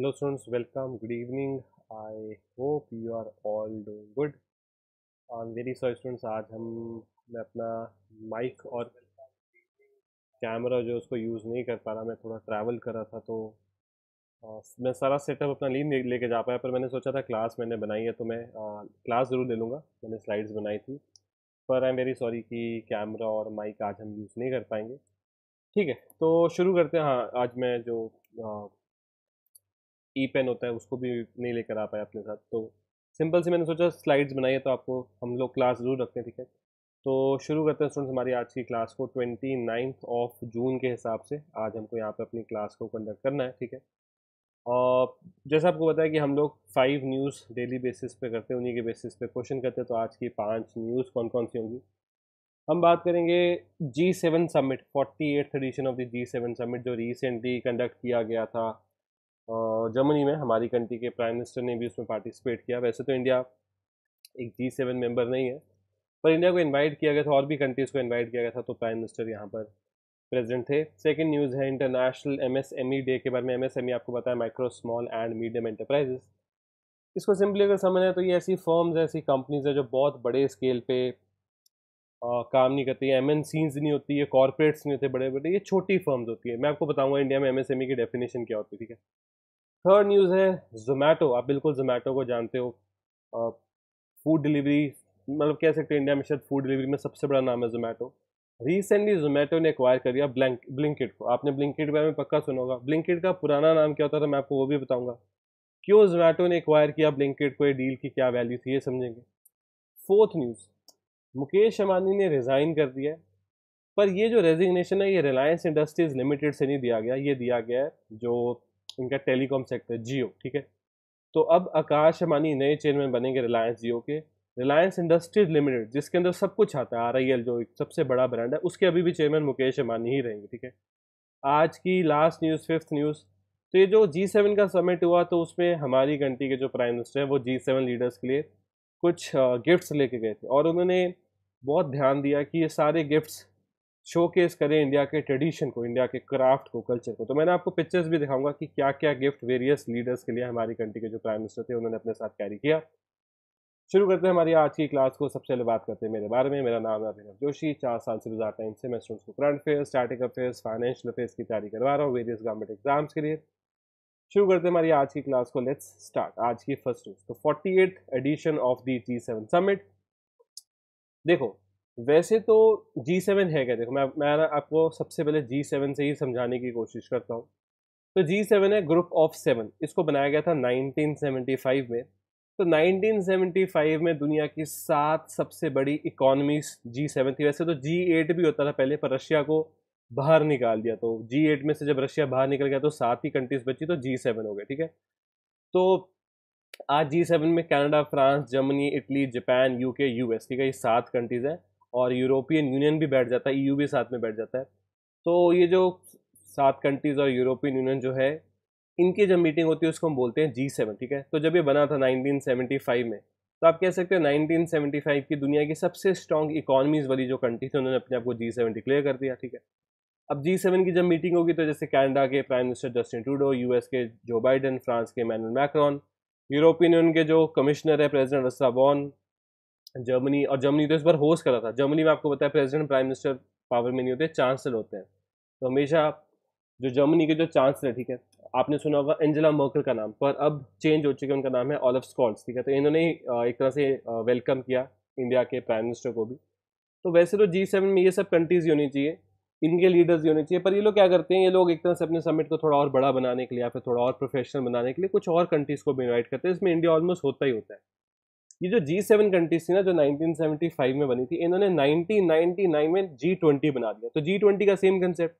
hello students welcome good evening i hope you are all good good i'm very sorry students आज हम मैं अपना mic और camera जो उसको यूज़ नहीं कर पा रहा मैं थोड़ा ट्रैवल कर रहा था तो आ, मैं सारा सेटअप अपना लीन लेके जा पाया पर मैंने सोचा था क्लास मैंने बनाई है तो मैं आ, क्लास ज़रूर ले लूँगा मैंने स्लाइड्स बनाई थी पर आई एम वेरी सॉरी कि कैमरा और माइक आज हम यूज़ नहीं कर पाएंगे ठीक है तो शुरू करते हैं हाँ आज मैं जो आ, ई पेन होता है उसको भी नहीं लेकर आ पाया अपने साथ तो सिंपल से मैंने सोचा स्लाइड्स बनाइए तो आपको हम लोग क्लास ज़रूर रखते हैं ठीक है तो शुरू करते हैं स्टूडेंट्स हमारी आज की क्लास को ट्वेंटी नाइन्थ ऑफ जून के हिसाब से आज हमको यहाँ पे अपनी क्लास को कंडक्ट करना है ठीक है और जैसा आपको पता है कि हम लोग फाइव न्यूज़ डेली बेसिस पे करते हैं उन्हीं के बेसिस पे क्वेश्चन करते हैं तो आज की पांच न्यूज़ कौन कौन सी होंगी हम बात करेंगे G seven summit forty eighth edition of the G seven summit जो रिसेंटली कंडक्ट किया गया था जर्मनी में हमारी कंट्री के प्राइम मिनिस्टर ने भी उसमें पार्टिसिपेट किया वैसे तो इंडिया एक जी सेवन मेम्बर नहीं है पर इंडिया को इनवाइट किया गया था और भी कंट्रीज़ को इनवाइट किया गया था तो प्राइम मिनिस्टर यहाँ पर प्रेजेंट थे सेकेंड न्यूज़ है इंटरनेशनल एम ई डे के बारे में ई आपको बताया micro small and medium enterprises इसको सिंपली अगर समझें तो ये ऐसी फर्म्स ऐसी कंपनीज है जो बहुत बड़े स्केल पे आ, काम नहीं करती है एम नहीं होती है कॉरपोरेट्स नहीं होते बड़े बड़े ये छोटी फर्म्स होती है मैं आपको बताऊँगा इंडिया में एम की डेफिनेशन क्या होती है ठीक है थर्ड न्यूज़ है जोमेटो आप बिल्कुल जोमेटो को जानते हो फूड डिलीवरी मतलब कह सकते हैं इंडिया में शायद फूड डिलीवरी में सबसे बड़ा नाम है जोमेटो रिसेंटली जोमेटो ने एक्वायर कर दिया ब्लैंक ब्लिंकिट को आपने ब्लिंकिट के बारे में पक्का सुना होगा ब्लिंकिट का पुराना नाम क्या होता था मैं आपको वो भी बताऊंगा क्यों जोमेटो ने एक्वायर किया ब्लिंकिट को ये डील की क्या वैल्यू थी ये समझेंगे फोर्थ न्यूज़ मुकेश अंबानी ने रिज़ाइन कर दिया है पर ये जो रेजिग्नेशन है ये रिलायंस इंडस्ट्रीज़ लिमिटेड से नहीं दिया गया ये दिया गया है जो इनका टेलीकॉम सेक्टर जियो ठीक है तो अब आकाश अमानी नए चेयरमैन बनेंगे रिलायंस जियो के रिलायंस इंडस्ट्रीज लिमिटेड जिसके अंदर सब कुछ आता है आर आई एल जो एक सबसे बड़ा ब्रांड है उसके अभी भी चेयरमैन मुकेश अमानी ही रहेंगे ठीक है आज की लास्ट न्यूज़ फिफ्थ न्यूज़ तो ये जो जी सेवन का समिट हुआ तो उसमें हमारी कंट्री के जो प्राइम मिनिस्टर हैं वो जी सेवन लीडर्स के लिए कुछ गिफ्ट्स लेके गए थे और उन्होंने बहुत ध्यान दिया कि ये सारे गिफ्ट्स शोकेस करें इंडिया के ट्रेडिशन को इंडिया के क्राफ्ट को कल्चर को तो मैंने आपको पिक्चर्स भी दिखाऊंगा कि क्या क्या गिफ्ट वेरियस लीडर्स के लिए हमारी कंट्री के जो प्राइम मिनिस्टर थे उन्होंने अपने साथ कैरी किया शुरू करते हैं हमारी आज की क्लास को सबसे पहले बात करते हैं मेरे बारे में मेरा नाम है अभिनव जोशी चार साल से गुजार टाइम से मैं स्टूडेंट्स को current affair starting affairs financial affairs की तैयारी करवा रहा हूँ वेरियस गवर्नमेंट एग्जाम्स के लिए शुरू करते हैं हमारी आज की क्लास को लेट्स स्टार्ट आज की फर्स्ट न्यूज तो forty edition of the G summit देखो वैसे तो जी सेवन है क्या देखो मैं मैं आपको सबसे पहले जी सेवन से ही समझाने की कोशिश करता हूँ तो जी सेवन है ग्रुप ऑफ सेवन इसको बनाया गया था 1975 में तो 1975 में दुनिया की सात सबसे बड़ी इकॉनमीज जी सेवन थी वैसे तो जी एट भी होता था पहले पर रशिया को बाहर निकाल दिया तो जी एट में से जब रशिया बाहर निकल गया तो सात ही कंट्रीज बची तो जी सेवन हो गए ठीक है तो आज जी सेवन में Canada France Germany Italy Japan UK US ठीक है ये सात कंट्रीज़ हैं और यूरोपियन यूनियन भी बैठ जाता है ई e भी साथ में बैठ जाता है तो ये जो सात कंट्रीज़ और यूरोपियन यूनियन जो है इनकी जब मीटिंग होती है उसको हम बोलते हैं जी सेवन ठीक है तो जब ये बना था 1975 में तो आप कह सकते हो 1975 की दुनिया की सबसे स्ट्रॉन्ग इकोनॉमीज वाली जो कंट्री थी उन्होंने अपने आप को जी सेवन डिक्लेयर कर दिया ठीक है अब जी सेवन की जब मीटिंग होगी तो जैसे कैनेडा के prime minister Justin Trudeau US के जो बाइडन फ्रांस के मैनुअल मैक्रॉन यूरोपियन यूनियन के जो कमिश्नर है प्रेसिडेंट रस्साबॉन जर्मनी और जर्मनी तो इस बार होस्ट करा था जर्मनी में आपको पता है प्रेसिडेंट प्राइम मिनिस्टर पावर में नहीं होते चांसलर होते हैं तो हमेशा जो जर्मनी के जो चांसलर ठीक है आपने सुना होगा एंजेला मर्कल का नाम पर अब चेंज हो चुके हैं उनका नाम है ऑलफ स्कॉल्स ठीक है तो इन्होंने एक तरह से वेलकम किया इंडिया के प्राइम मिनिस्टर को भी तो वैसे तो जी सेवन में ये सब कंट्रीज ही होनी चाहिए इनके लीडर्स होने चाहिए पर ये लोग क्या करते हैं ये लोग एक तरह से अपने समिट को थोड़ा और बड़ा बनाने के लिए या फिर थोड़ा और प्रोफेशनल बनाने के लिए कुछ और कंट्रीज़ को भी इन्वाइट करते हैं इसमें इंडिया ऑलमोस्ट होता ही होता है ये जो जी सेवन कंट्रीज थी ना जो 1975 में बनी थी इन्होंने 1999 में जी ट्वेंटी बना दिया तो जी ट्वेंटी का सेम कंसेप्ट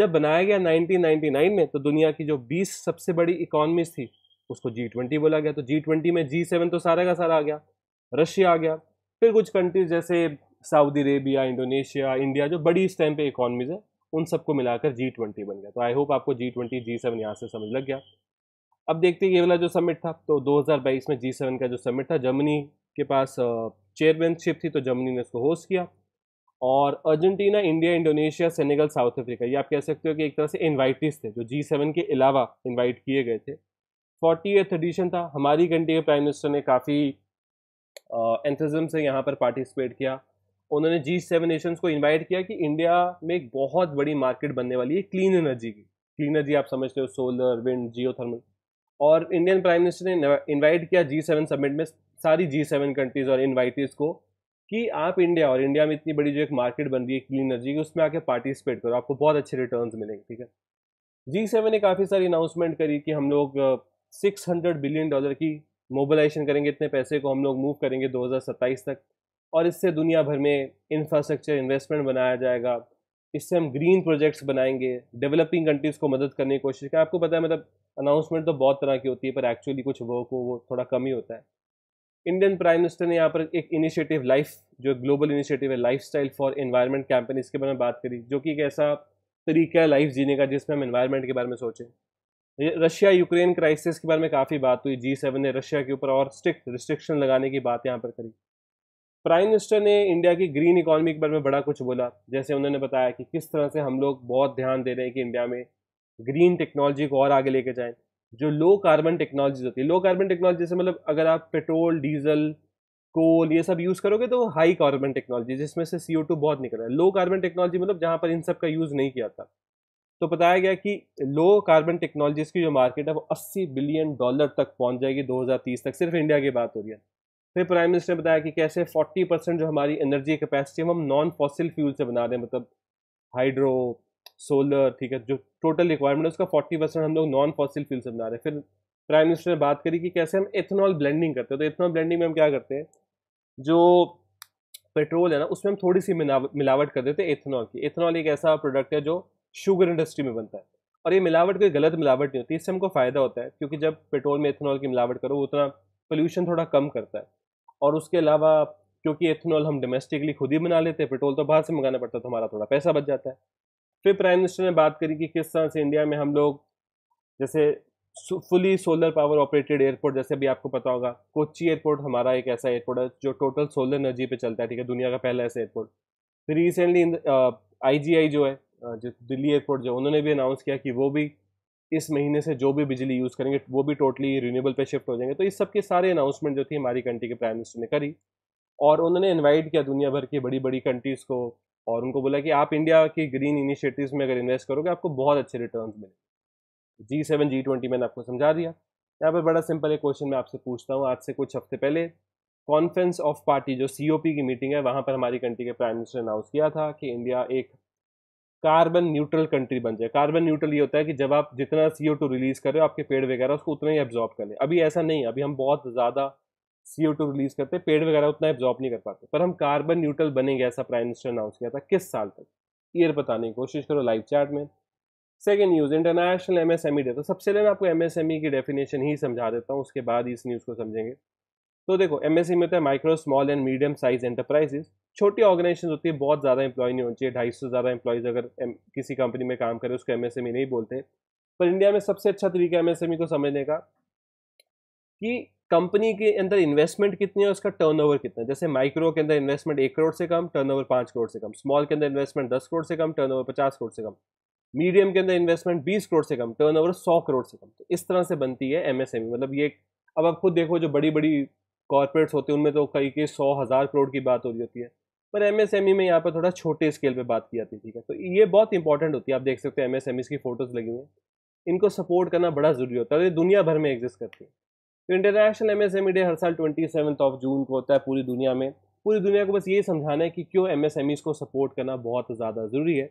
जब बनाया गया 1999 में तो दुनिया की जो 20 सबसे बड़ी इकोनॉमीज थी उसको जी ट्वेंटी बोला गया तो जी ट्वेंटी में जी सेवन तो सारा का सारा आ गया रशिया आ गया फिर कुछ कंट्रीज जैसे सऊदी अरेबिया इंडोनेशिया इंडिया जो बड़ी इस टाइम पे इकोनॉमीज है उन सबको मिलाकर जी ट्वेंटी बन गया तो आई होप आपको जी ट्वेंटी जी सेवन यहाँ से समझ लग गया अब देखते हैं ये वाला जो समिट था तो 2022 में जी सेवन का जो समिट था जर्मनी के पास चेयरमैनशिप थी तो जर्मनी ने इसको होस्ट किया और Argentina India Indonesia Senegal South Africa ये आप कह सकते हो कि एक तरह से इन्वाइटिस थे जो जी सेवन के अलावा इन्वाइट किए गए थे फोर्टी एथ एडिशन था हमारी कंट्री के प्राइम मिनिस्टर ने काफ़ी एंथजम से यहाँ पर पार्टिसिपेट किया उन्होंने जी सेवन नेशंस को इनवाइट किया कि इंडिया में एक बहुत बड़ी मार्केट बनने वाली है क्लीन एनर्जी की क्लीन एनर्जी आप समझते हो सोलर विंड जियो थर्मल और इंडियन प्राइम मिनिस्टर ने इनवाइट किया जी सेवन समिट में सारी जी सेवन कंट्रीज़ और इन्वाइटीज़ को कि आप इंडिया और इंडिया में इतनी बड़ी जो एक मार्केट बन रही है क्लीन एनर्जी की उसमें आके पार्टिसिपेट करो आपको बहुत अच्छे रिटर्न मिलेंगे ठीक है जी सेवन ने काफ़ी सारी अनाउंसमेंट करी कि हम लोग सिक्स हंड्रेड बिलियन डॉलर की मोबिलाइजेशन करेंगे इतने पैसे को हम लोग मूव करेंगे सत्ताईस तक और इससे दुनिया भर में इंफ्रास्ट्रक्चर इन्वेस्टमेंट बनाया जाएगा इससे हम ग्रीन प्रोजेक्ट्स बनाएंगे डेवलपिंग कंट्रीज़ को मदद करने की कोशिश करें आपको पता है मतलब अनाउंसमेंट तो बहुत तरह की होती है पर एक्चुअली कुछ वर्क हो वो थोड़ा कम ही होता है इंडियन प्राइम मिनिस्टर ने यहाँ पर एक इनिशिएटिव लाइफ जो ग्लोबल इनिशिएटिव है lifestyle for environment campaign इसके बारे में बात करी जो कि एक ऐसा तरीका है लाइफ जीने का जिसमें हम इन्वायरमेंट के बारे में सोचें रशिया यूक्रेन क्राइसिस के बारे में काफ़ी बात हुई जी सेवन ने रशिया के ऊपर और स्ट्रिक्ट रिस्ट्रिक्शन लगाने की बात यहाँ पर करी प्राइम मिनिस्टर ने इंडिया की ग्रीन इकोनॉमी के बारे में बड़ा कुछ बोला जैसे उन्होंने बताया कि किस तरह से हम लोग बहुत ध्यान दे रहे हैं कि इंडिया में ग्रीन टेक्नोलॉजी को और आगे लेके जाएं जो लो कार्बन टेक्नोलॉजीज होती है लो कार्बन टेक्नोलॉजी से मतलब अगर आप पेट्रोल डीजल कोल ये सब यूज़ करोगे तो हाई कार्बन टेक्नोलॉजी जिसमें से सी बहुत निकल रहा है लो कार्बन टेक्नोलॉजी मतलब जहाँ पर इन सब का यूज़ नहीं किया था तो बताया गया कि लो कार्बन टेक्नोलॉजीज़ की जो मार्केट है वो 80 बिलियन डॉलर तक पहुंच जाएगी 2030 तक सिर्फ इंडिया की बात हो रही है फिर प्राइम मिनिस्टर ने बताया कि कैसे 40 परसेंट जो हमारी एनर्जी कैपेसिटी हम नॉन फॉसिल फ्यूल से बना रहे हैं मतलब हाइड्रो सोलर ठीक है जो टोटल रिक्वायरमेंट है उसका फोर्टी परसेंट हम लोग नॉन फॉसिल फ्यूल से बना रहे हैं फिर प्राइम मिनिस्टर ने बात करी कि कैसे हम इथेनॉल ब्लेंडिंग करते हैं तो इथेनॉल ब्लेंडिंग में हम क्या करते हैं जो पेट्रोल है ना उसमें हम थोड़ी सी मिलावट कर देते हैं इथेनॉल की इथेनॉल एक ऐसा प्रोडक्ट है जो शुगर इंडस्ट्री में बनता है और ये मिलावट कोई गलत मिलावट नहीं होती इससे हमको फ़ायदा होता है क्योंकि जब पेट्रोल में इथेनॉल की मिलावट करो उतना पोल्यूशन थोड़ा कम करता है और उसके अलावा क्योंकि इथेनॉल हम डोमेस्टिकली खुद ही बना लेते हैं पेट्रोल तो बाहर से मंगाना पड़ता है तो हमारा थोड़ा पैसा बच जाता है फिर प्राइम मिनिस्टर ने बात करी कि किस तरह से इंडिया में हम लोग जैसे fully solar power operated airport जैसे अभी आपको पता होगा कोची एयरपोर्ट हमारा एक ऐसा एयरपोर्ट है जो टोटल सोलर एनर्जी पे चलता है ठीक है दुनिया का पहला ऐसा एयरपोर्ट फिर रिसेंटली आईजीआई जो है जो दिल्ली एयरपोर्ट जो उन्होंने भी अनाउंस किया कि वो भी इस महीने से जो भी बिजली यूज़ करेंगे वो भी टोटली रिन्यूएबल पे शिफ्ट हो जाएंगे तो इस सब के सारे अनाउंसमेंट जो थी हमारी कंट्री के प्राइम मिनिस्टर ने करी और उन्होंने इन्वाइट किया दुनिया भर की बड़ी बड़ी कंट्रीज़ को और उनको बोला कि आप इंडिया की ग्रीन इनिशिएटिव्स में अगर इन्वेस्ट करोगे आपको बहुत अच्छे रिटर्न मिलेंगे जी सेवन जी ट्वेंटी मैंने आपको समझा दिया यहाँ पर बड़ा सिंपल एक क्वेश्चन मैं आपसे पूछता हूँ आज से कुछ हफ्ते पहले कॉन्फ्रेंस ऑफ पार्टी जो सी की मीटिंग है वहाँ पर हमारी कंट्री के प्राइम मिनिस्टर अनाउंस किया था कि इंडिया एक कार्बन न्यूट्रल कंट्री बन जाए कार्बन न्यूट्रल ये होता है कि जब आप जितना सी रिलीज़ कर रहे हो आपके पेड़ वगैरह उसको उतना ही एब्जॉर्ब कर लें अभी ऐसा नहीं है अभी हम बहुत ज़्यादा सी रिलीज करते पेड़ वगैरह उतना एब्जॉर्ब नहीं कर पाते पर हम कार्बन न्यूट्रल बनेंगे ऐसा प्राइम मिनिस्टर अनाउंस किया था किस साल तक ईयर बताने की कोशिश करो लाइव चैट में second news international M S M E day तो सबसे पहले मैं आपको एम एस एम ई की डेफिनेशन ही समझा देता हूँ उसके बाद इस न्यूज़ को समझेंगे तो देखो एम एस ई में होता तो है micro small and medium size enterprises छोटी ऑर्गेनाइजेशन होती है बहुत ज़्यादा एम्प्लॉय नहीं होनी चाहिए ढाई सौ ज़्यादा एम्प्लॉयज़ अगर किसी कंपनी में काम करें उसको एम एस एम ई नहीं बोलते पर इंडिया में सबसे अच्छा तरीका एम एस एम ई को समझने का कि कंपनी के अंदर इन्वेस्टमेंट कितनी है उसका टर्नओवर कितना है जैसे माइक्रो के अंदर इन्वेस्टमेंट एक करोड़ से कम टर्नओवर पाँच करोड़ से कम स्मॉल के अंदर इन्वेस्टमेंट दस करोड़ से कम टर्नओवर पचास करोड़ से कम मीडियम के अंदर इन्वेस्टमेंट बीस करोड़ से कम ओवर सौ करोड़ से कम तो इस तरह से बनती है एमएसएमई e. मतलब ये अब आप खुद देखो जो बड़ी बड़ी कॉरपोरेट्स होते हैं उनमें तो कई के सौ हज़ार करोड़ की बात हो रही होती है पर एमएसएमई e में यहाँ पर थोड़ा छोटे स्केल पे बात की जाती है ठीक है तो ये बहुत इंपॉर्टेंट होती है आप देख सकते हो एमएसएमईस की फोटोज़ लगी हुई हैं इनको सपोर्ट करना बड़ा ज़रूरी होता है ये दुनिया भर में एग्जिस्ट करती है तो international M S M E day हर साल ट्वेंटी ऑफ जून को होता है पूरी दुनिया में पूरी दुनिया को बस ये समझाना है कि क्यों एम एस एम को सपोर्ट करना बहुत ज़्यादा ज़रूरी है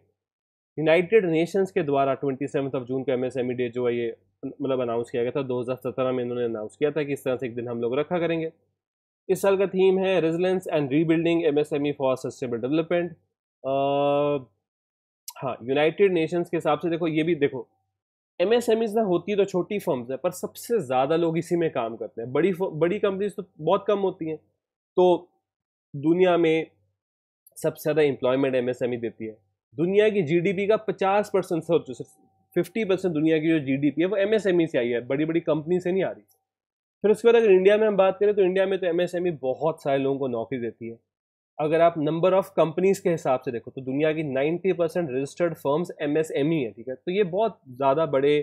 यूनाइटेड नेशंस के द्वारा ट्वेंटी सेवन ऑफ जून को M S M E day जो है ये मतलब अनाउंस किया गया था दो हज़ार सत्रह में इन्होंने अनाउंस किया था कि इस तरह से एक दिन हम लोग रखा करेंगे इस साल का थीम है resilience and rebuilding M S M E for sustainable development हाँ यूनाइटेड नेशंस के हिसाब से देखो ये भी देखो एम एस एम होती है तो छोटी फर्म्स है पर सबसे ज़्यादा लोग इसी में काम करते हैं बड़ी बड़ी कंपनीज तो बहुत कम होती हैं तो दुनिया में सबसे ज़्यादा employment M S M E देती है दुनिया की जी डी पी का पचास परसेंट सोचो सिर्फ फिफ्टी परसेंट दुनिया की जो जी डी पी है वो एम एम एस ई से आई है बड़ी बड़ी कंपनी से नहीं आ रही फिर उसके बाद अगर इंडिया में हम बात करें तो इंडिया में तो एम एम एस ई बहुत सारे लोगों को नौकरी देती है अगर आप नंबर ऑफ कंपनीज के हिसाब से देखो तो दुनिया की 90 percent registered firms M S M E है ठीक है तो ये बहुत ज़्यादा बड़े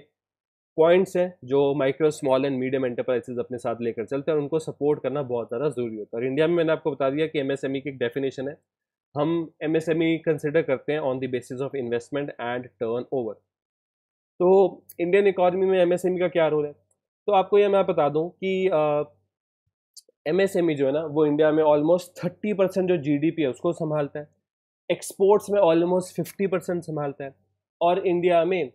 पॉइंट्स हैं जो micro small and medium enterprises अपने साथ लेकर चलते हैं और उनको सपोर्ट करना बहुत ज़्यादा ज़रूरी होता है और इंडिया में मैंने आपको बता दिया कि एम एस एम ई की एक डेफिनेशन है हम M S M E consider करते हैं on the basis of investment and turnover तो इंडियन इकॉनमी में एम एस एम ई का क्या रोल है तो आपको यह मैं बता दूँ कि ई e जो है ना वो इंडिया में ऑलमोस्ट थर्टी परसेंट जो पी है उसको संभालता है एक्सपोर्ट्स में ऑलमोस्ट फिफ्टी परसेंट संभालता है और इंडिया में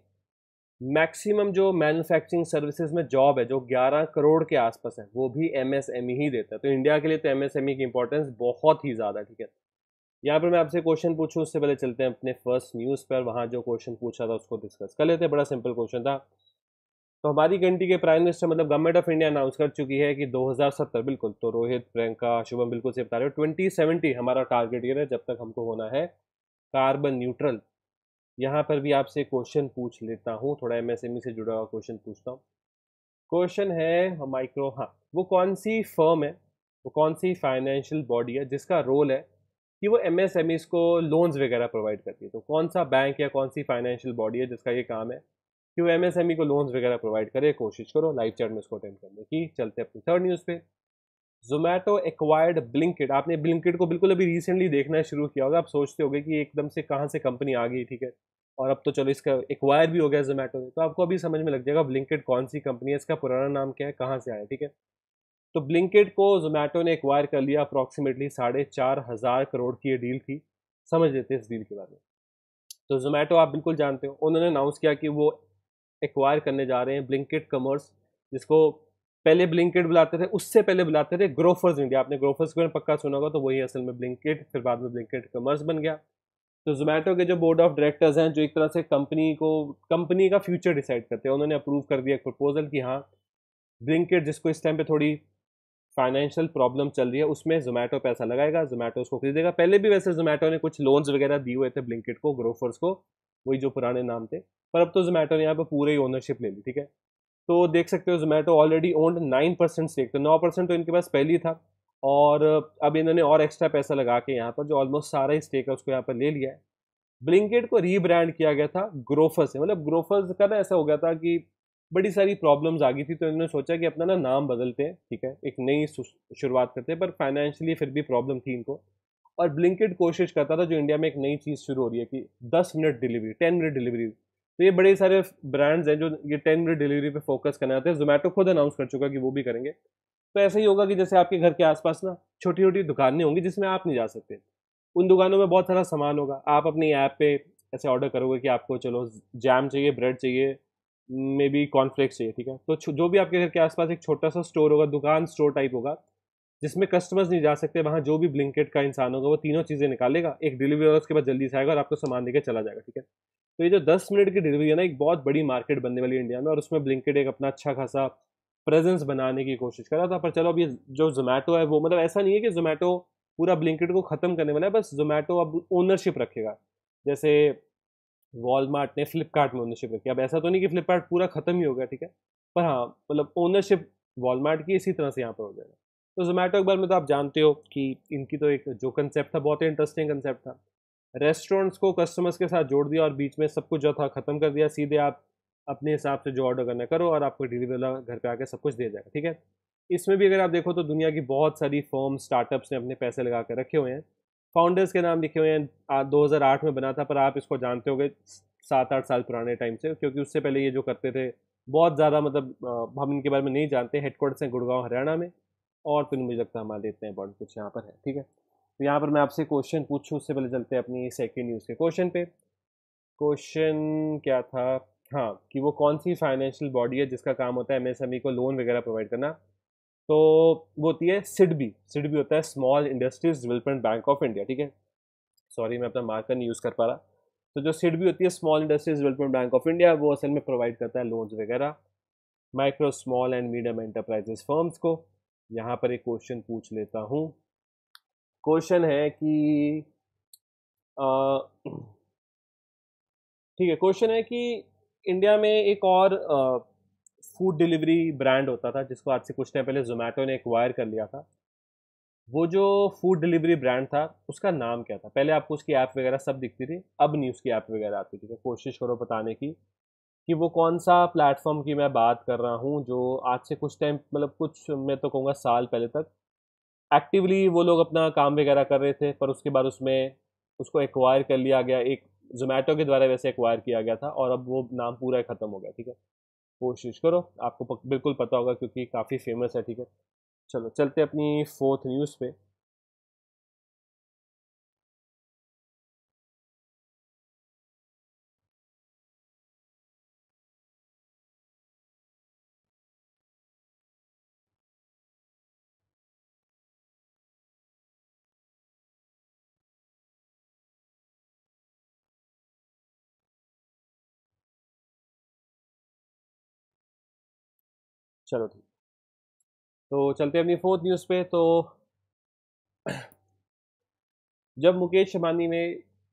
मैक्सिमम जो मैन्युफैक्चरिंग सर्विसेज में जॉब है जो ग्यारह करोड़ के आसपास है वो भी एम e ही देता है तो इंडिया के लिए तो एमएसएमई e की इंपॉर्टेंस बहुत ही ज़्यादा ठीक है यहाँ पर मैं आपसे क्वेश्चन पूछूँ उससे पहले चलते हैं अपने फर्स्ट न्यूज़ पर वहाँ जो क्वेश्चन पूछा था उसको डिस्कस कर लेते हैं बड़ा सिंपल क्वेश्चन था तो हमारी कंट्री के प्राइम मिनिस्टर मतलब गवर्नमेंट ऑफ इंडिया अनाउंस कर चुकी है कि 2070 बिल्कुल तो रोहित प्रियंका शुभम बिल्कुल से बता रहे हो 2070 हमारा टारगेट ये है जब तक हमको होना है कार्बन न्यूट्रल यहाँ पर भी आपसे क्वेश्चन पूछ लेता हूँ थोड़ा एम e से जुड़ा हुआ क्वेश्चन पूछता हूँ क्वेश्चन है माइक्रो हाँ वो कौन सी फर्म है वो कौन सी फाइनेंशियल बॉडी है जिसका रोल है कि वो एम e को लोन्स वगैरह प्रोवाइड करती है तो कौन सा बैंक या कौन सी फाइनेंशियल बॉडी है जिसका ये काम है कि वो एम e को लोन्स वगैरह प्रोवाइड करे कोशिश करो लाइव चैट में उसको अटेंड करने की चलते अपनी थर्ड न्यूज़ पे जोमेटो एक्वायर्ड ब्लिंकिट आपने ब्लिंकिट को बिल्कुल अभी रिसेंटली देखना शुरू किया होगा आप सोचते हो कि एकदम से कहाँ से कंपनी आ गई ठीक है और अब तो चलो इसका एक्वायर भी हो गया जोमेटो ने तो आपको अभी समझ में लग जाएगा ब्लिंकिट कौन सी कंपनी है इसका पुराना नाम क्या है कहाँ से आया ठीक है तो ब्लिंकिट को जोमेटो ने एक्वायर कर लिया अप्रॉक्सीमेटली साढ़े चार हज़ार करोड़ की ये डील थी समझ लेते हैं इस डील के बारे में तो जोमेटो आप बिल्कुल जानते हो उन्होंने अनाउंस किया कि वो एक्वायर करने जा रहे हैं ब्लिंकिट कमर्स जिसको पहले ब्लिंकिट बुलाते थे उससे पहले बुलाते थे ग्रोफर्स इंडिया आपने ग्रोफर्स को पक्का सुना होगा तो वही असल में ब्लिंकिट फिर बाद में ब्लिंकिट कमर्स बन गया तो जोमेटो के जो बोर्ड ऑफ डायरेक्टर्स हैं जो एक तरह से कंपनी को कंपनी का फ्यूचर डिसाइड करते हैं उन्होंने अप्रूव कर दिया एक प्रपोजल कि हाँ ब्लिंकिट जिसको इस टाइम पे थोड़ी फाइनेंशियल प्रॉब्लम चल रही है उसमें जोमेटो पैसा लगाएगा जोमेटो उसको खरीदेगा पहले भी वैसे जोमेटो ने कुछ लोन्स वगैरह दिए हुए थे ब्लिंकिट को ग्रोफर्स को वही जो पुराने नाम थे पर अब तो जोमेटो ने यहाँ पर पूरे ही ओनरशिप ले ली ठीक है तो देख सकते हो Zomato already owned nine percent stake तो नौ परसेंट तो इनके पास पहले ही था और अब इन्होंने और एक्स्ट्रा पैसा लगा के यहाँ पर जो ऑलमोस्ट सारा ही स्टेक है उसको यहाँ पर ले लिया है ब्लिंकेट को रीब्रांड किया गया था ग्रोफर्स से मतलब ग्रोफर्स का ना ऐसा हो गया था कि बड़ी सारी प्रॉब्लम्स आ गई थी तो इन्होंने सोचा कि अपना ना नाम बदलते हैं ठीक है एक नई शुरुआत करते हैं पर फाइनेंशियली फिर भी प्रॉब्लम थी इनको और ब्लिंकिट कोशिश करता था जो इंडिया में एक नई चीज़ शुरू हो रही है कि दस minute delivery ten minute delivery तो ये बड़े सारे ब्रांड्स हैं जो ये टेन मिनट डिलीवरी पे फोकस करना चाहते हैं जोमेटो खुद अनाउंस कर चुका है कि वो भी करेंगे तो ऐसा ही होगा कि जैसे आपके घर के आसपास ना छोटी छोटी दुकानें होंगी जिसमें आप नहीं जा सकते उन दुकानों में बहुत सारा सामान होगा आप अपनी ऐप पे ऐसे ऑर्डर करोगे कि आपको चलो जैम चाहिए ब्रेड चाहिए मे बी कॉर्नफ्लेक्स चाहिए ठीक है तो जो भी आपके घर के आसपास एक छोटा सा स्टोर होगा दुकान स्टोर टाइप होगा जिसमें कस्टमर्स नहीं जा सकते वहाँ जो भी ब्लिंकेट का इंसान होगा वो तीनों चीज़ें निकालेगा एक डिलीवरी और उसके बाद जल्दी से आएगा और आपको सामान देकर चला जाएगा ठीक है तो ये जो दस मिनट की डिलीवरी है ना एक बहुत बड़ी मार्केट बनने वाली इंडिया में और उसमें ब्लिंकेट एक अपना अच्छा खासा प्रेजेंस बनाने की कोशिश कर रहा था पर चलो अब ये जो जोमेटो है वो मतलब ऐसा नहीं है कि जोमेटो पूरा ब्लिंकेट को ख़त्म करने वाला है बस जोमेटो अब ओनरशिप रखेगा जैसे वॉलमार्ट ने फ्लिपकार्ट में ओनरशिप रखी अब ऐसा तो नहीं कि फ्लिपकार्ट पूरा ख़त्म ही हो गया ठीक है पर हाँ मतलब ओनरशिप वॉलमार्ट की इसी तरह से यहाँ पर हो जाएगा तो जोमेटो एक बार में तो आप जानते हो कि इनकी तो एक जो कंसेप्ट था बहुत ही इंटरेस्टिंग कंसेप्ट था रेस्टोरेंट्स को कस्टमर्स के साथ जोड़ दिया और बीच में सब कुछ जो था ख़त्म कर दिया सीधे आप अपने हिसाब से जो ऑर्डर करना करो और आपको डिलीवरी वाला घर पे आके सब कुछ दे जाएगा ठीक है इसमें भी अगर आप देखो तो दुनिया की बहुत सारी फॉर्म स्टार्टअप्स ने अपने पैसे लगा कर रखे हुए हैं फाउंडर्स के नाम लिखे हुए हैं दो में बना था पर आप इसको जानते गए सात आठ साल पुराने टाइम से क्योंकि उससे पहले ये जो करते थे बहुत ज़्यादा मतलब हम इनके बारे में नहीं जानते हेडकोर्ट्स हैं गुड़गांव हरियाणा में और तो नहीं मुझे लगता है हमारे इतने इंपॉर्टेंट कुछ यहाँ पर है ठीक है तो यहाँ पर मैं आपसे क्वेश्चन पूछूँ उससे पहले चलते हैं अपनी सेकेंड न्यूज़ के क्वेश्चन पे क्वेश्चन क्या था हाँ कि वो कौन सी फाइनेंशियल बॉडी है जिसका काम होता है एमएसएमई e को लोन वगैरह प्रोवाइड करना तो वो होती है सिडबी सिडबी होता है small industries development bank of India ठीक है सॉरी मैं अपना मार्कर नहीं यूज़ कर पा रहा तो जो सिडबी होती है small industries development bank of India वो असल में प्रोवाइड करता है लोन्स वगैरह micro small and medium enterprises firms को यहाँ पर एक क्वेश्चन पूछ लेता हूँ क्वेश्चन है कि ठीक है क्वेश्चन है कि इंडिया में एक और फूड डिलीवरी ब्रांड होता था जिसको आज से कुछ टाइम पहले जोमेटो ने एक्वायर कर लिया था वो जो फूड डिलीवरी ब्रांड था उसका नाम क्या था पहले आपको उसकी ऐप वगैरह सब दिखती थी अब नहीं उसकी ऐप वगैरह आती थी कोशिश करो बताने की कि वो कौन सा प्लेटफॉर्म की मैं बात कर रहा हूँ जो आज से कुछ टाइम मतलब कुछ मैं तो कहूँगा साल पहले तक एक्टिवली वो लोग अपना काम वगैरह कर रहे थे पर उसके बाद उसमें उसको एक्वायर कर लिया गया एक जोमेटो के द्वारा वैसे एक्वायर किया गया था और अब वो नाम पूरा ख़त्म हो गया ठीक है कोशिश करो आपको बिल्कुल पता होगा क्योंकि काफ़ी फेमस है ठीक है चलो चलते अपनी फोर्थ न्यूज़ पे चलो ठीक तो चलते हैं अपनी फोर्थ न्यूज़ पे तो जब मुकेश अंबानी ने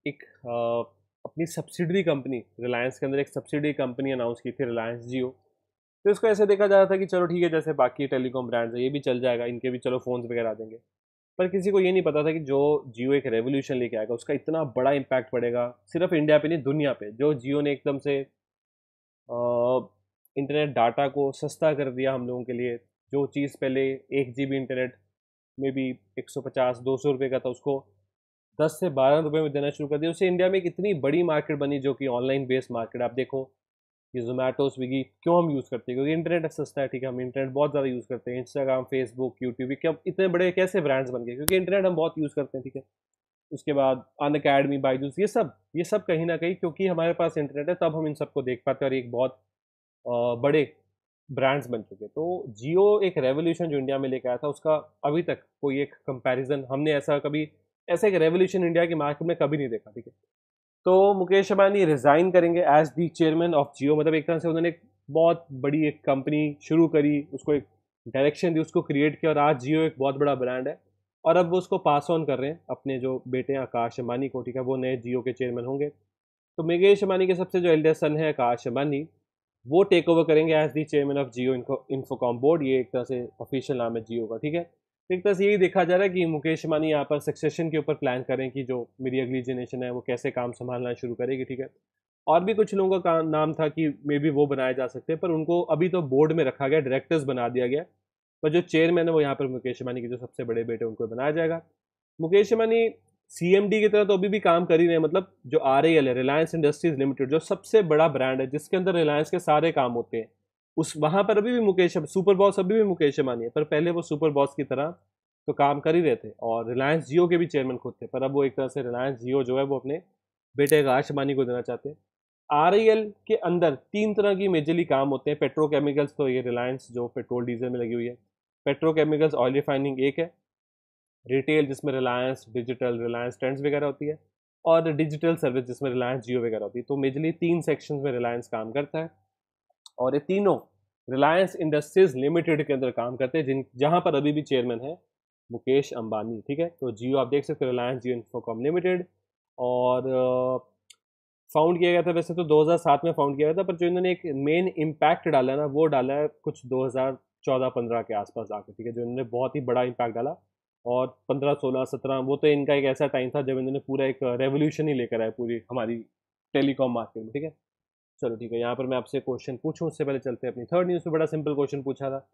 एक आ, अपनी सब्सिडरी कंपनी रिलायंस के अंदर एक सब्सिडरी कंपनी अनाउंस की थी रिलायंस जियो तो इसको ऐसे देखा जा रहा था कि चलो ठीक है जैसे बाकी टेलीकॉम ब्रांड्स है ये भी चल जाएगा इनके भी चलो फ़ोन्स वगैरह आ जाएंगे पर किसी को ये नहीं पता था कि जो जियो एक रेवोल्यूशन लेके आएगा उसका इतना बड़ा इम्पैक्ट पड़ेगा सिर्फ इंडिया पे नहीं दुनिया पे जो जियो ने एकदम से आ, इंटरनेट डाटा को सस्ता कर दिया हम लोगों के लिए जो चीज़ पहले एक जी इंटरनेट में भी एक सौ पचास दो सौ रुपये का था उसको दस से बारह रुपये में देना शुरू कर दिया उससे इंडिया में एक इतनी बड़ी मार्केट बनी जो कि ऑनलाइन बेस्ड मार्केट आप देखो ये जोमेटो स्विगी क्यों हम यूज़ करते हैं क्योंकि इंटरनेट सस्ता है ठीक है हम इंटरनेट बहुत ज़्यादा यूज़ करते हैं इंस्टाग्राम फेसबुक यूट्यूब ये क्या इतने बड़े कैसे ब्रांड्स बन गए क्योंकि इंटरनेट हम बहुत यूज़ करते हैं ठीक है उसके बाद अन अकेडमी बाईजूस ये सब ये सब कहीं ना कहीं क्योंकि हमारे पास इंटरनेट है तब हम इन सबको देख पाते हैं और एक बहुत बड़े ब्रांड्स बन चुके तो जियो एक रेवोल्यूशन जो इंडिया में लेकर आया था उसका अभी तक कोई एक कंपैरिजन हमने ऐसा कभी ऐसा एक रेवोल्यूशन इंडिया के मार्केट में कभी नहीं देखा ठीक है तो मुकेश अंबानी रिज़ाइन करेंगे as the chairman of Jio मतलब एक तरह से उन्होंने एक बहुत बड़ी एक कंपनी शुरू करी उसको एक डायरेक्शन दी उसको क्रिएट किया और आज जियो एक बहुत बड़ा ब्रांड है और अब वो उसको पास ऑन कर रहे हैं अपने जो बेटे हैं आकाश अंबानी को ठीक है वो नए जियो के चेयरमैन होंगे तो मुकेश अंबानी के सबसे जो एल्डेस्ट सन है आकाश अंबानी वो टेक ओवर करेंगे as the chairman of Jio इनको इन्फोकॉम बोर्ड ये एक तरह से ऑफिशियल नाम है जियो का ठीक है तो एक तरह से यही देखा जा रहा है कि मुकेश अंबानी यहाँ पर सक्सेशन के ऊपर प्लान करें कि जो मेरी अगली जनरेशन है वो कैसे काम संभालना शुरू करेगी ठीक है और भी कुछ लोगों का नाम था कि मे बी वो बनाए जा सकते हैं पर उनको अभी तो बोर्ड में रखा गया डायरेक्टर्स बना दिया गया पर जो चेयरमैन है वो यहाँ पर मुकेश अंबानी के जो सबसे बड़े बेटे उनको बनाया जाएगा मुकेश अंबानी सी की तरह तो अभी भी काम कर ही रहे हैं मतलब जो आर है रिलायंस इंडस्ट्रीज लिमिटेड जो सबसे बड़ा ब्रांड है जिसके अंदर रिलायंस के सारे काम होते हैं उस वहाँ पर अभी भी मुकेश सुपर बॉस अभी भी मुकेश अंबानी है पर पहले वो सुपर बॉस की तरह तो काम कर ही रहे थे और रिलायंस जियो के भी चेयरमैन खुद थे पर अब वो एक तरह से रिलायंस जियो जो है वो अपने बेटे आकाश अंबानी को देना चाहते हैं आर के अंदर तीन तरह की मेजरली काम होते हैं पेट्रोकेमिकल्स तो ये रिलायंस जो पेट्रोल डीजल में लगी हुई है पेट्रोकेमिकल्स ऑयल रिफाइनिंग एक है रिटेल जिसमें रिलायंस डिजिटल रिलायंस ट्रेंड्स वगैरह होती है और डिजिटल सर्विस जिसमें रिलायंस जियो वगैरह होती है तो मेजरली तीन सेक्शन में रिलायंस काम करता है और ये तीनों रिलायंस इंडस्ट्रीज लिमिटेड के अंदर काम करते हैं जिन जहाँ पर अभी भी चेयरमैन है मुकेश अंबानी ठीक है तो जियो आप देख सकते हो रिलायंस जियो इन्फोकॉम लिमिटेड और फाउंड किया गया था वैसे तो 2007 में फाउंड किया गया था पर जो इन्होंने एक मेन इम्पैक्ट डाला ना वो डाला है कुछ 2014-15 के आसपास आकर ठीक है जो इन्होंने बहुत ही बड़ा इम्पैक्ट डाला और पंद्रह सोलह सत्रह वो तो इनका एक ऐसा टाइम था जब इन्होंने पूरा एक रेवोल्यूशन ही लेकर आया पूरी हमारी टेलीकॉम मार्केट में ठीक है चलो ठीक है यहाँ पर मैं आपसे क्वेश्चन पूछूँ उससे पहले चलते हैं अपनी थर्ड न्यूज़ में बड़ा सिंपल क्वेश्चन पूछा था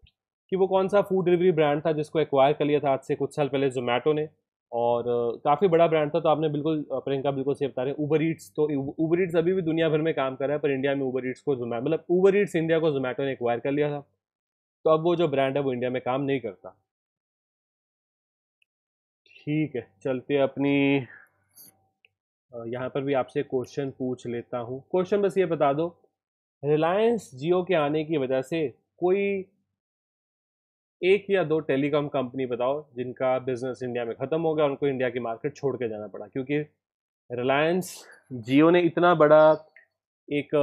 कि वो कौन सा फूड डिलीवरी ब्रांड था जिसको एक्वायर कर लिया था आज से कुछ साल पहले जोमेटो ने और काफ़ी बड़ा ब्रांड था तो आपने बिल्कुल प्रियंका बिल्कुल सही बता रहे हैं ऊबर ईट्स तो ऊबर ईट्स अभी भी दुनिया भर में काम कर रहा है पर इंडिया में ऊबर ईट्स को जोमैटो मतलब ऊबर ईट्स इंडिया को जोमेटो ने एक्वायर कर लिया था तो अब वो जो ब्रांड है वो इंडिया में काम नहीं करता ठीक है चलते अपनी यहाँ पर भी आपसे क्वेश्चन पूछ लेता हूँ क्वेश्चन बस ये बता दो रिलायंस जियो के आने की वजह से कोई एक या दो टेलीकॉम कंपनी बताओ जिनका बिजनेस इंडिया में ख़त्म हो गया उनको इंडिया की मार्केट छोड़ के जाना पड़ा क्योंकि रिलायंस जियो ने इतना बड़ा एक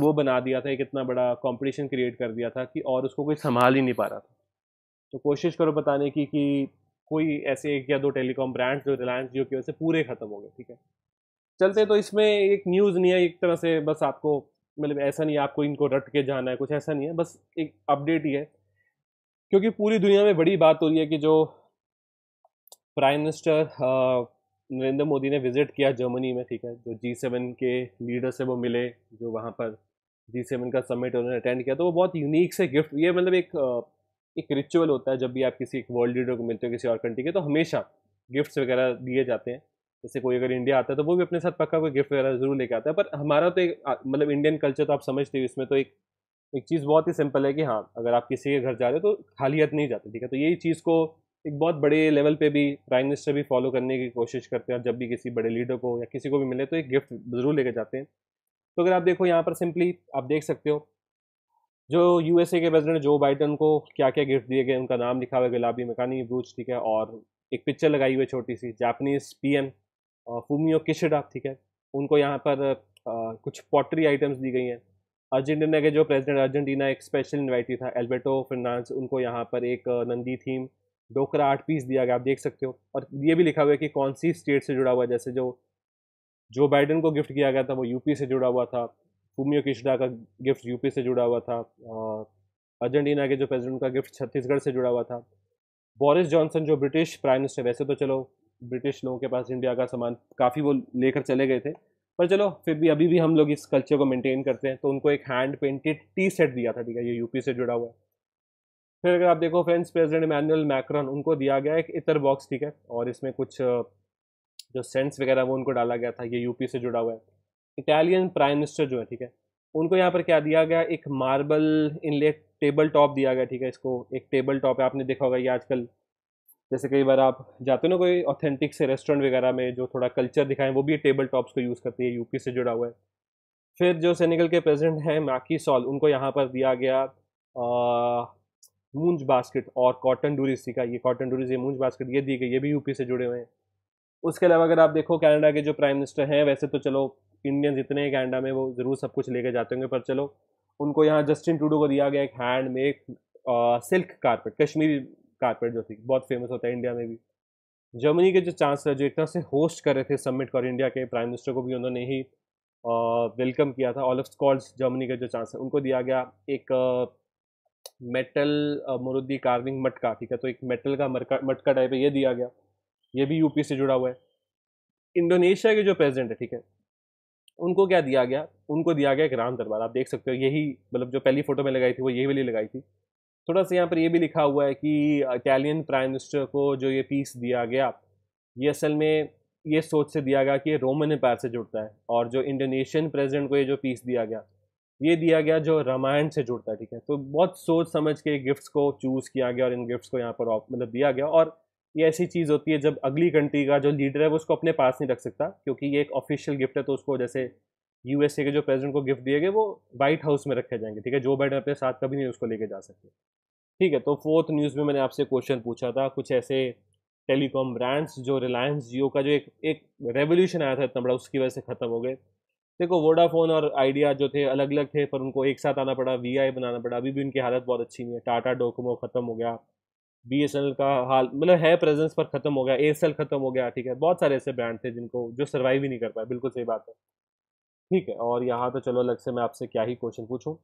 वो बना दिया था एक इतना बड़ा कंपटीशन क्रिएट कर दिया था कि और उसको कोई संभाल ही नहीं पा रहा था तो कोशिश करो बताने की कि कोई ऐसे एक या दो टेलीकॉम ब्रांड्स जो रिलायंस जियो की वजह से पूरे ख़त्म हो गए ठीक है चलते तो इसमें एक न्यूज़ नहीं है एक तरह से बस आपको मतलब ऐसा नहीं है आपको इनको रट के जाना है कुछ ऐसा नहीं है बस एक अपडेट ही है क्योंकि पूरी दुनिया में बड़ी बात हो रही है कि जो प्राइम मिनिस्टर नरेंद्र मोदी ने विज़िट किया जर्मनी में ठीक है जो जी सेवन के लीडर से वो मिले जो वहाँ पर जी सेवन का समिट उन्होंने अटेंड किया तो वो बहुत यूनिक से गिफ्ट ये मतलब एक एक रिचुअल होता है जब भी आप किसी एक वर्ल्ड लीडर को मिलते हो किसी और कंट्री के तो हमेशा गिफ्ट्स वगैरह दिए जाते हैं जैसे कोई अगर इंडिया आता है तो वो भी अपने साथ पक्का कोई गिफ्ट वगैरह जरूर लेके आता है पर हमारा तो एक मतलब इंडियन कल्चर तो आप समझते हो इसमें तो एक एक चीज़ बहुत ही सिंपल है कि हाँ अगर आप किसी के घर जा रहे हो तो खाली हाथ नहीं जाते ठीक है तो यही चीज़ को एक बहुत बड़े लेवल पे भी प्राइम मिनिस्टर भी फॉलो करने की कोशिश करते हैं जब भी किसी बड़े लीडर को या किसी को भी मिले तो एक गिफ्ट ज़रूर लेके जाते हैं तो अगर आप देखो यहाँ पर सिंपली आप देख सकते हो जो यूएसए के प्रेसिडेंट जो बाइडन को क्या क्या गिफ्ट दिए गए उनका नाम लिखा हुआ है गुलाबी मकानी ब्रूच ठीक है और एक पिक्चर लगाई हुई है छोटी सी जापनीज पीएम फूमियो किशडा ठीक है उनको यहाँ पर आ, कुछ पॉटरी आइटम्स दी गई हैं अर्जेंटीना के जो प्रेसिडेंट अर्जेंटीना एक स्पेशल इन्वाइटी था एल्बर्टो फर्नांस उनको यहाँ पर एक Nandi theme Dokra art piece दिया गया आप देख सकते हो और ये भी लिखा हुआ है कि कौन सी स्टेट से जुड़ा हुआ है जैसे जो जो बाइडन को गिफ्ट किया गया था वो यूपी से जुड़ा हुआ था फूमियो किशडा का गिफ्ट यूपी से जुड़ा हुआ था अर्जेंटीना के जो प्रेसिडेंट का गिफ्ट छत्तीसगढ़ से जुड़ा हुआ था बोरिस जॉनसन जो ब्रिटिश प्राइम मिनिस्टर वैसे तो चलो ब्रिटिश लोगों के पास इंडिया का सामान काफ़ी वो लेकर चले गए थे पर चलो फिर भी अभी भी हम लोग इस कल्चर को मेंटेन करते हैं तो उनको एक हैंड पेंटेड टी सेट दिया था ठीक है ये यूपी से जुड़ा हुआ है फिर अगर आप देखो फ्रेंड्स प्रेसिडेंट इमानुअल मैक्रन उनको दिया गया एक इतर बॉक्स ठीक है और इसमें कुछ जो सेंट्स वगैरह वो उनको डाला गया था ये यूपी से जुड़ा हुआ है इटालियन प्राइम मिनिस्टर जो है ठीक है उनको यहाँ पर क्या दिया गया एक मार्बल इनले टेबल टॉप दिया गया ठीक है इसको एक टेबल टॉप है आपने देखा होगा ये आजकल जैसे कई बार आप जाते हो ना कोई ऑथेंटिक से रेस्टोरेंट वगैरह में जो थोड़ा कल्चर दिखाएं वो भी टेबल टॉप्स को यूज़ करती है यूपी से जुड़ा हुआ है फिर जो सैनिकल के प्रेजिडेंट हैं माकी सॉल उनको यहाँ पर दिया गया मूंज बास्केट और कॉटन डूरीसी का ये कॉटन डूरीज ये मूंज बास्केट ये दी गई ये भी यूपी से जुड़े हुए हैं उसके अलावा अगर आप देखो कनाडा के जो प्राइम मिनिस्टर हैं वैसे तो चलो इंडियन जितने कैनेडा में वो ज़रूर सब कुछ लेके जाते होंगे पर चलो उनको यहाँ जस्टिन टूडो को दिया गया एक hand make silk carpet Kashmiri carpet जो थी बहुत फेमस होता है इंडिया में भी जर्मनी के जो चांसलर जो एक तरह से होस्ट कर रहे थे सबमिट कर इंडिया के प्राइम मिनिस्टर को भी उन्होंने ही वेलकम किया था ऑल ऑफ स्कॉल्स जर्मनी के जो चांसलर उनको दिया गया एक मेटल मुरुद्दी कार्विंग मटका ठीक है तो एक मेटल का मटका मटका टाइप है ये दिया गया ये भी यूपी से जुड़ा हुआ है इंडोनेशिया के जो प्रेसिडेंट है ठीक है उनको क्या दिया गया उनको दिया गया एक राम दरबार आप देख सकते हो यही मतलब जो पहली फोटो में लगाई थी वो यही वाली लगाई थी थोड़ा सा यहाँ पर ये भी लिखा हुआ है कि इटालियन प्राइम मिनिस्टर को जो ये पीस दिया गया ये असल में ये सोच से दिया गया कि ये रोमन एम्पायर से जुड़ता है और जो इंडोनेशियन प्रेसिडेंट को ये जो पीस दिया गया ये दिया गया जो रामायण से जुड़ता है ठीक है तो बहुत सोच समझ के गिफ्ट्स को चूज़ किया गया और इन गिफ्ट्स को यहाँ पर मतलब दिया गया और ये ऐसी चीज़ होती है जब अगली कंट्री का जो लीडर है वो उसको अपने पास नहीं रख सकता क्योंकि ये एक ऑफिशियल गिफ्ट है तो उसको जैसे यू के जो प्रेजिडेंट को गिफ्ट दिए गए वो वाइट हाउस में रखे जाएंगे ठीक है जो बैठे अपने साथ कभी नहीं उसको लेके जा सकते ठीक है तो फोर्थ न्यूज़ में मैंने आपसे क्वेश्चन पूछा था कुछ ऐसे टेलीकॉम ब्रांड्स जो रिलायंस जियो का जो एक एक रेवोल्यूशन आया था इतना बड़ा उसकी वजह से ख़त्म हो गए देखो वोडाफोन और आइडिया जो थे अलग अलग थे पर उनको एक साथ आना पड़ा वी बनाना पड़ा अभी भी उनकी हालत बहुत अच्छी नहीं है टाटा डोकोमो ख़त्म हो गया बी का हाल मतलब है प्रेजेंस पर ख़त्म हो गया एयरसेल ख़त्म हो गया ठीक है बहुत सारे ऐसे ब्रांड थे जिनको जो सर्वाइव ही नहीं कर पाए बिल्कुल सही बात है ठीक है और यहाँ तो चलो अलग से मैं आपसे क्या ही क्वेश्चन पूछूँ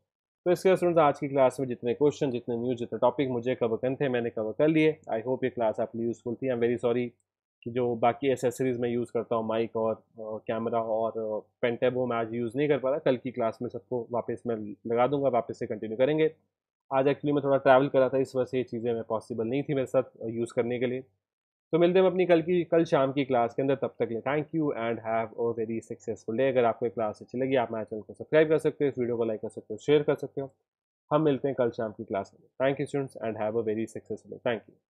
तो इसके स्टूडेंट्स आज की क्लास में जितने क्वेश्चन जितने न्यूज़ जितने टॉपिक मुझे कवर करने थे मैंने कवर कर लिए आई होप ये क्लास आपके लिए यूज़फुल थी आई एम वेरी सॉरी कि जो बाकी एसेसरीज़ मैं यूज़ करता हूँ माइक और कैमरा और पेन टैब मैं आज यूज़ नहीं कर पा रहा कल की क्लास में सबको वापस मैं लगा दूंगा वापस से कंटिन्यू करेंगे आज एक्चुअली मैं थोड़ा ट्रैवल करा था इस वजह से ये चीज़ें मैं पॉसिबल नहीं थी मेरे साथ यूज़ uh, करने के लिए तो मिलते हैं अपनी कल की कल शाम की क्लास के अंदर तब तक लिए thank you and have a very successful day अगर आपको क्लास अच्छी लगी आप मेरे चैनल को सब्सक्राइब कर सकते हो इस वीडियो को लाइक कर सकते हो शेयर कर सकते हो हम मिलते हैं कल शाम की क्लास में thank you students and have a very successful thank you